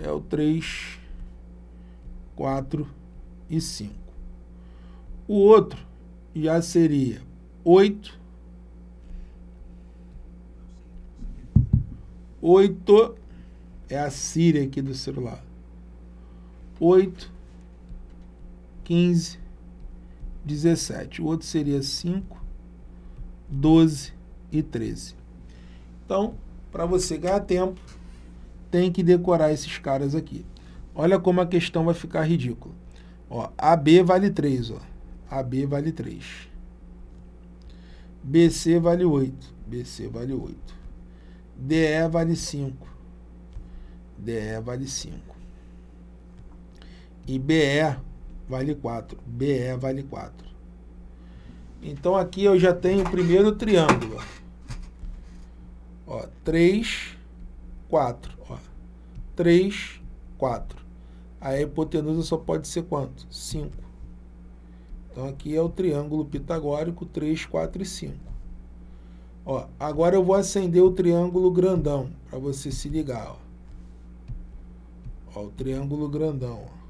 é o 3, 4 e 5. O outro já seria 8, 8 é a Síria aqui do celular. 8, 15, 17. O outro seria 5, 12 e 13. Então, para você ganhar tempo, tem que decorar esses caras aqui. Olha como a questão vai ficar ridícula. Ó, AB vale 3, ó. AB vale 3. BC vale 8. BC vale 8. DE vale 5. DE vale 5. E BE vale 4. BE vale 4. Então aqui eu já tenho o primeiro triângulo. Ó, 3 4. Ó. 3, 4. a hipotenusa só pode ser quanto? 5. Então aqui é o triângulo pitagórico 3, 4 e 5. Ó, agora eu vou acender o triângulo grandão para você se ligar. Ó. ó o triângulo grandão. Ó.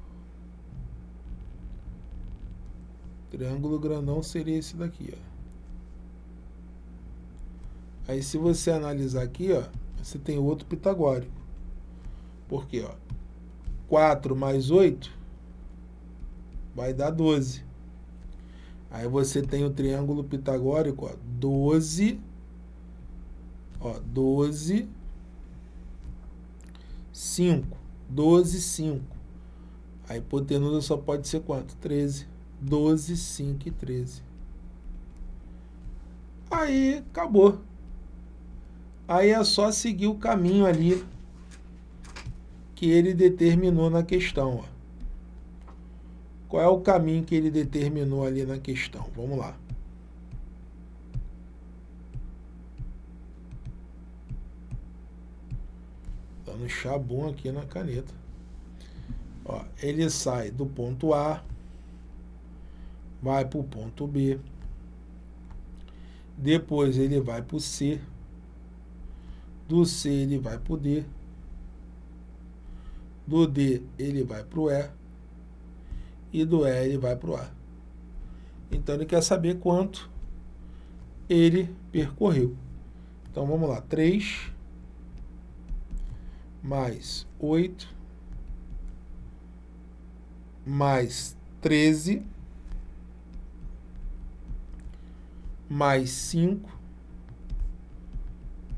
O triângulo grandão seria esse daqui. Ó. Aí se você analisar aqui, ó você tem outro pitagórico. Por quê? 4 mais 8 vai dar 12. Aí você tem o triângulo pitagórico, ó, 12, ó, 12, 5, 12, 5. A hipotenusa só pode ser quanto? 13. 12, 5 e 13. Aí acabou. Aí é só seguir o caminho ali que ele determinou na questão. Ó. Qual é o caminho que ele determinou ali na questão? Vamos lá. dando chabum aqui na caneta. Ó, ele sai do ponto A, vai para o ponto B, depois ele vai para o C, do C ele vai para o D. Do D ele vai para o E. E do E ele vai para o A. Então ele quer saber quanto ele percorreu. Então vamos lá, 3 mais 8 mais 13 mais 5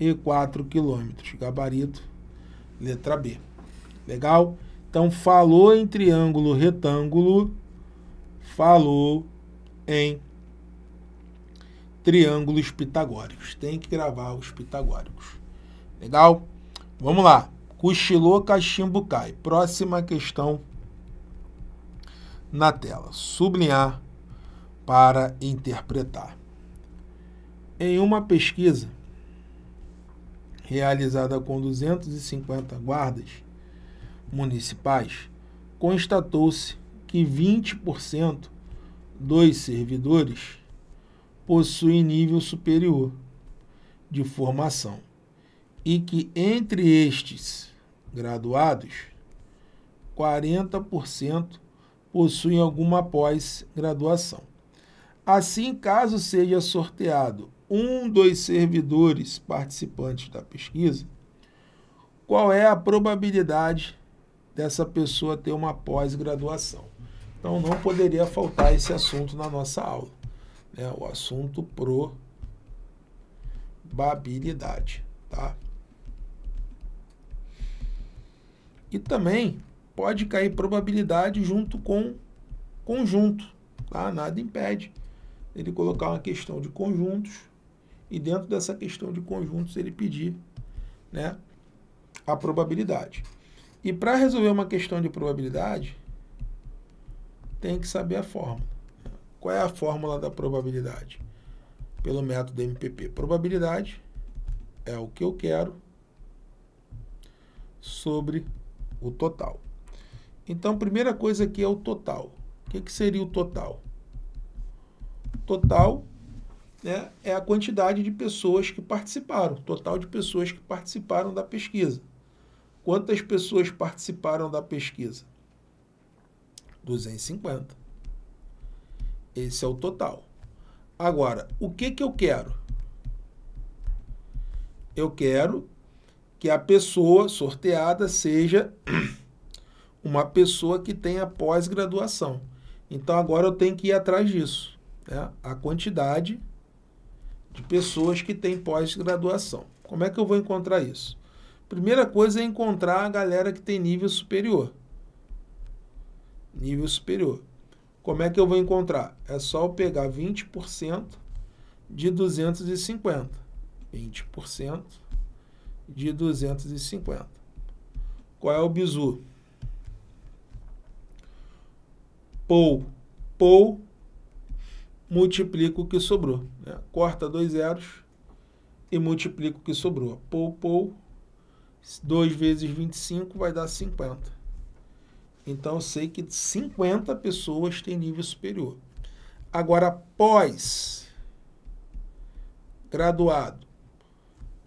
104 quilômetros. Gabarito, letra B. Legal? Então, falou em triângulo retângulo, falou em triângulos pitagóricos. Tem que gravar os pitagóricos. Legal? Vamos lá. Cochilou, cachimbo cai. Próxima questão na tela. Sublinhar para interpretar. Em uma pesquisa, realizada com 250 guardas municipais, constatou-se que 20% dos servidores possuem nível superior de formação e que entre estes graduados, 40% possuem alguma pós-graduação. Assim, caso seja sorteado um dos servidores participantes da pesquisa, qual é a probabilidade dessa pessoa ter uma pós-graduação. Então não poderia faltar esse assunto na nossa aula, né? o assunto probabilidade. Tá? E também pode cair probabilidade junto com conjunto, tá? nada impede ele colocar uma questão de conjuntos e dentro dessa questão de conjuntos ele pedir né, a probabilidade. E para resolver uma questão de probabilidade, tem que saber a fórmula. Qual é a fórmula da probabilidade? Pelo método MPP. Probabilidade é o que eu quero sobre o total. Então, primeira coisa aqui é o total. O que, que seria o total? Total né, é a quantidade de pessoas que participaram, total de pessoas que participaram da pesquisa. Quantas pessoas participaram da pesquisa? 250. Esse é o total. Agora, o que, que eu quero? Eu quero que a pessoa sorteada seja uma pessoa que tenha pós-graduação. Então, agora eu tenho que ir atrás disso. Né? A quantidade de pessoas que têm pós-graduação. Como é que eu vou encontrar isso? Primeira coisa é encontrar a galera que tem nível superior. Nível superior. Como é que eu vou encontrar? É só eu pegar 20% de 250. 20% de 250. Qual é o bizu? Pou. Pou multiplica o que sobrou. Né? Corta dois zeros e multiplica o que sobrou. Pou, pou, 2 vezes 25 vai dar 50. Então, eu sei que 50 pessoas têm nível superior. Agora, pós graduado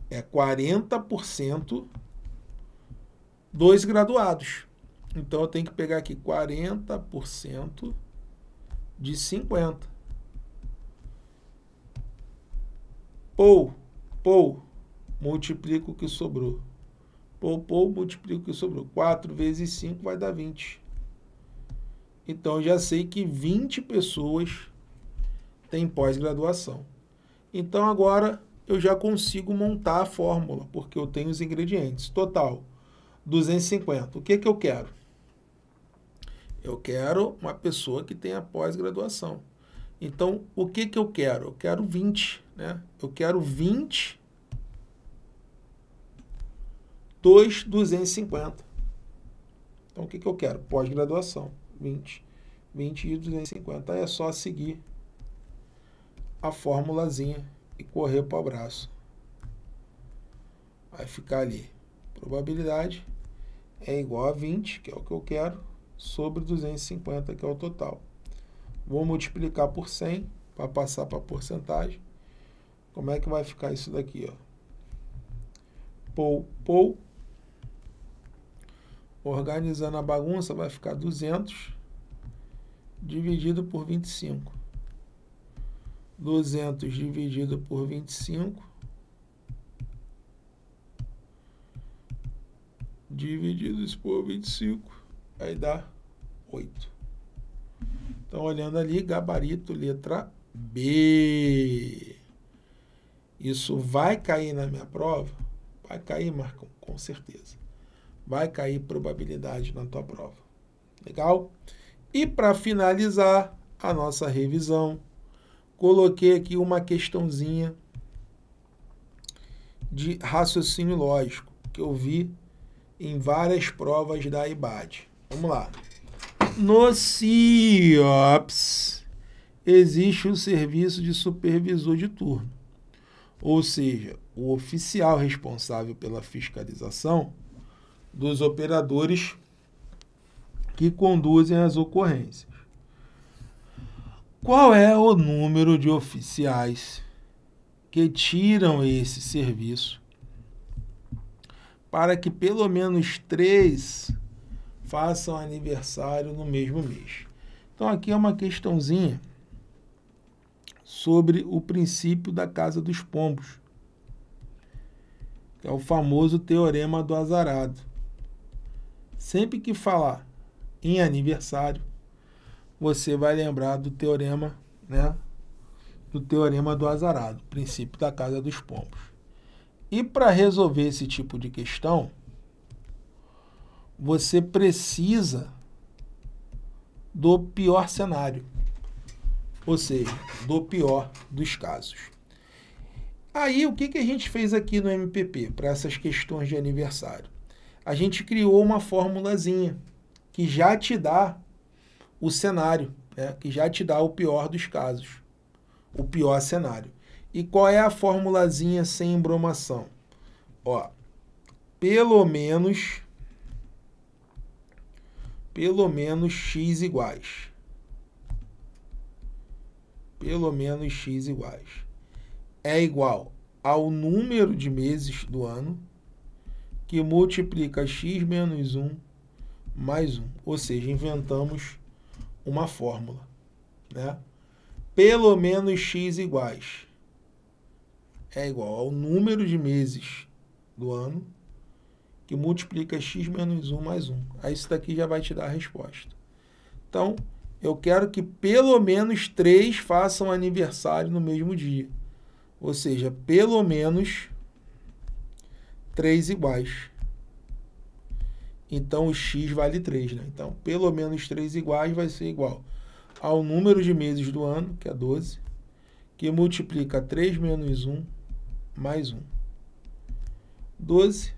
é 40% dos graduados. Então, eu tenho que pegar aqui 40% de 50. Pou, pou, multiplica o que sobrou. Pou, pou, multiplica o que sobrou. 4 vezes 5 vai dar 20. Então, já sei que 20 pessoas têm pós-graduação. Então, agora eu já consigo montar a fórmula, porque eu tenho os ingredientes. Total, 250. O que, que eu quero? Eu quero uma pessoa que tenha pós-graduação. Então, o que, que eu quero? Eu quero 20. Né? Eu quero 20, 2, 250. Então, o que, que eu quero? Pós-graduação, 20. 20 e 250. Aí é só seguir a formulazinha e correr para o abraço. Vai ficar ali. Probabilidade é igual a 20, que é o que eu quero, sobre 250, que é o total. Vou multiplicar por 100 para passar para a porcentagem. Como é que vai ficar isso daqui, ó? Pou, pou. Organizando a bagunça, vai ficar 200 dividido por 25. 200 dividido por 25 divididos por 25, aí dá 8. Então, olhando ali, gabarito, letra B. Isso vai cair na minha prova? Vai cair, Marcão, com certeza. Vai cair probabilidade na tua prova. Legal? E para finalizar a nossa revisão, coloquei aqui uma questãozinha de raciocínio lógico que eu vi em várias provas da IBAD. Vamos lá. No CIOPS existe o serviço de supervisor de turno ou seja, o oficial responsável pela fiscalização dos operadores que conduzem as ocorrências. Qual é o número de oficiais que tiram esse serviço para que pelo menos três façam aniversário no mesmo mês? Então aqui é uma questãozinha sobre o princípio da casa dos pombos, que é o famoso teorema do azarado. Sempre que falar em aniversário, você vai lembrar do teorema, né? Do teorema do azarado, princípio da casa dos pombos. E para resolver esse tipo de questão, você precisa do pior cenário. Ou seja, do pior dos casos. Aí o que, que a gente fez aqui no MPP para essas questões de aniversário? A gente criou uma formulazinha que já te dá o cenário, né? que já te dá o pior dos casos, o pior cenário. E qual é a formulazinha sem embromação? Ó, pelo menos, pelo menos x iguais pelo menos x iguais, é igual ao número de meses do ano que multiplica x menos 1 mais 1. Ou seja, inventamos uma fórmula. Né? Pelo menos x iguais é igual ao número de meses do ano que multiplica x menos 1 mais 1. Aí isso daqui já vai te dar a resposta. Então, eu quero que pelo menos três façam aniversário no mesmo dia. Ou seja, pelo menos três iguais. Então, o x vale 3, né? Então, pelo menos 3 iguais vai ser igual ao número de meses do ano, que é 12, que multiplica 3 menos 1, mais 1. 12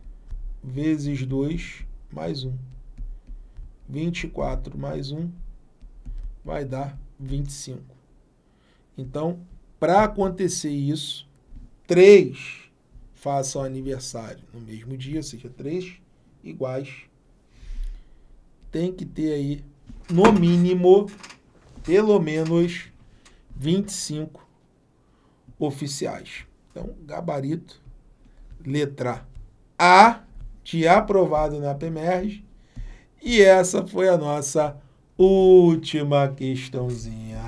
vezes 2, mais 1. 24 mais 1, vai dar 25. Então, para acontecer isso, três façam aniversário no mesmo dia, ou seja, três iguais. Tem que ter aí, no mínimo, pelo menos 25 oficiais. Então, gabarito, letra A de aprovado na PMERG. E essa foi a nossa Última questãozinha.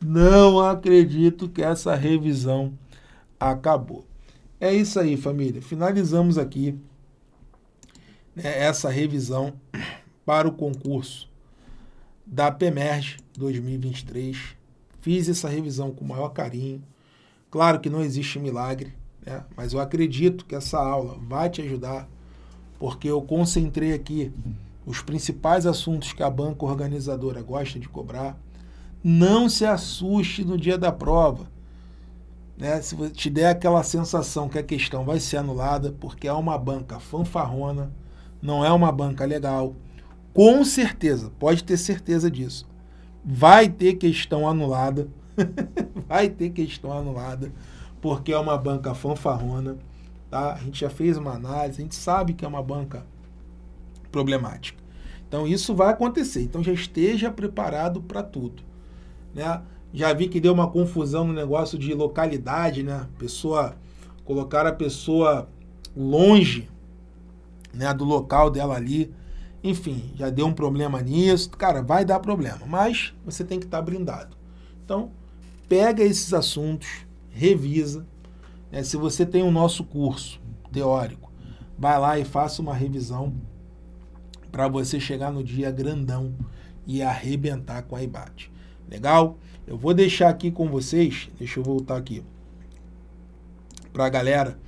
Não acredito que essa revisão acabou. É isso aí, família. Finalizamos aqui né, essa revisão para o concurso da PEMERG 2023. Fiz essa revisão com o maior carinho. Claro que não existe milagre, né? mas eu acredito que essa aula vai te ajudar, porque eu concentrei aqui os principais assuntos que a banca organizadora gosta de cobrar. Não se assuste no dia da prova. Né? Se te der aquela sensação que a questão vai ser anulada, porque é uma banca fanfarrona, não é uma banca legal, com certeza, pode ter certeza disso. Vai ter questão anulada. vai ter questão anulada, porque é uma banca fanfarrona. Tá? A gente já fez uma análise, a gente sabe que é uma banca problemática. Então isso vai acontecer. Então já esteja preparado para tudo, né? Já vi que deu uma confusão no negócio de localidade, né? Pessoa colocar a pessoa longe, né, do local dela ali. Enfim, já deu um problema nisso. Cara, vai dar problema, mas você tem que estar tá blindado. Então, pega esses assuntos, revisa. Né? Se você tem o nosso curso teórico, vai lá e faça uma revisão para você chegar no dia grandão e arrebentar com a Ibate. Legal? Eu vou deixar aqui com vocês, deixa eu voltar aqui para a galera,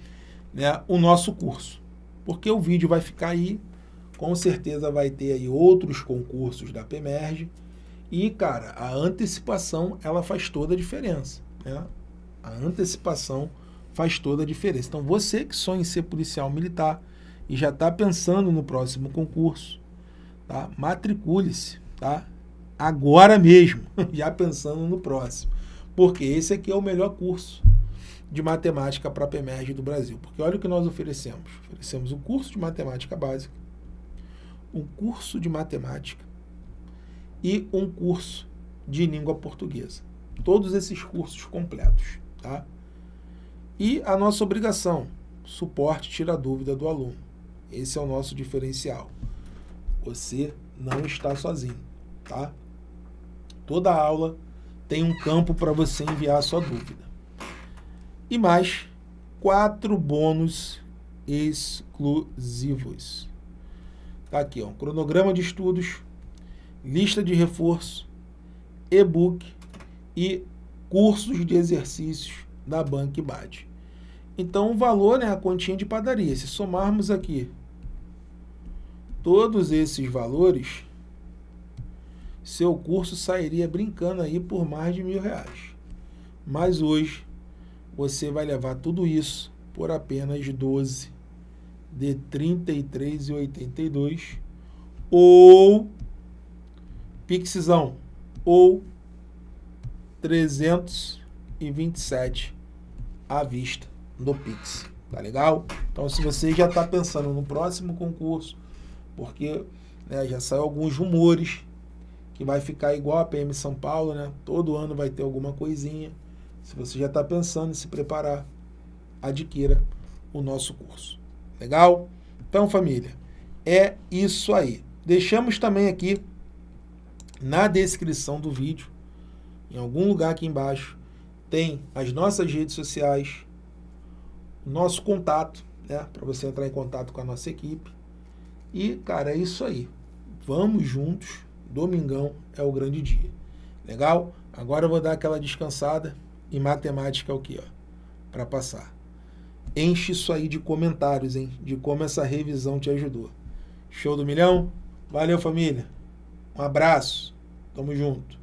né, o nosso curso. Porque o vídeo vai ficar aí, com certeza vai ter aí outros concursos da Pemerge. E, cara, a antecipação, ela faz toda a diferença, né? A antecipação faz toda a diferença. Então, você que sonha em ser policial militar, e já está pensando no próximo concurso, tá? matricule-se, tá? agora mesmo, já pensando no próximo, porque esse aqui é o melhor curso de matemática para a PEMERG do Brasil. Porque olha o que nós oferecemos. Oferecemos um curso de matemática básica, um curso de matemática e um curso de língua portuguesa. Todos esses cursos completos, tá? E a nossa obrigação, suporte, tira dúvida do aluno. Esse é o nosso diferencial. Você não está sozinho, tá? Toda aula tem um campo para você enviar a sua dúvida. E mais quatro bônus exclusivos. Tá aqui, ó, um cronograma de estudos, lista de reforço, e-book e cursos de exercícios da Bank Bad. Então, o valor, né, a continha de padaria, se somarmos aqui todos esses valores, seu curso sairia brincando aí por mais de mil reais. Mas hoje você vai levar tudo isso por apenas 12 de 33,82 ou Pixzão ou 327 à vista no Pix, tá legal? Então se você já está pensando no próximo concurso porque né, já saiu alguns rumores que vai ficar igual a PM São Paulo, né? Todo ano vai ter alguma coisinha. Se você já está pensando em se preparar, adquira o nosso curso. Legal? Então, família, é isso aí. Deixamos também aqui na descrição do vídeo, em algum lugar aqui embaixo, tem as nossas redes sociais, nosso contato, né, para você entrar em contato com a nossa equipe. E, cara, é isso aí. Vamos juntos. Domingão é o grande dia. Legal? Agora eu vou dar aquela descansada e matemática é o que, ó, para passar. Enche isso aí de comentários, hein, de como essa revisão te ajudou. Show do milhão? Valeu, família. Um abraço. Tamo junto.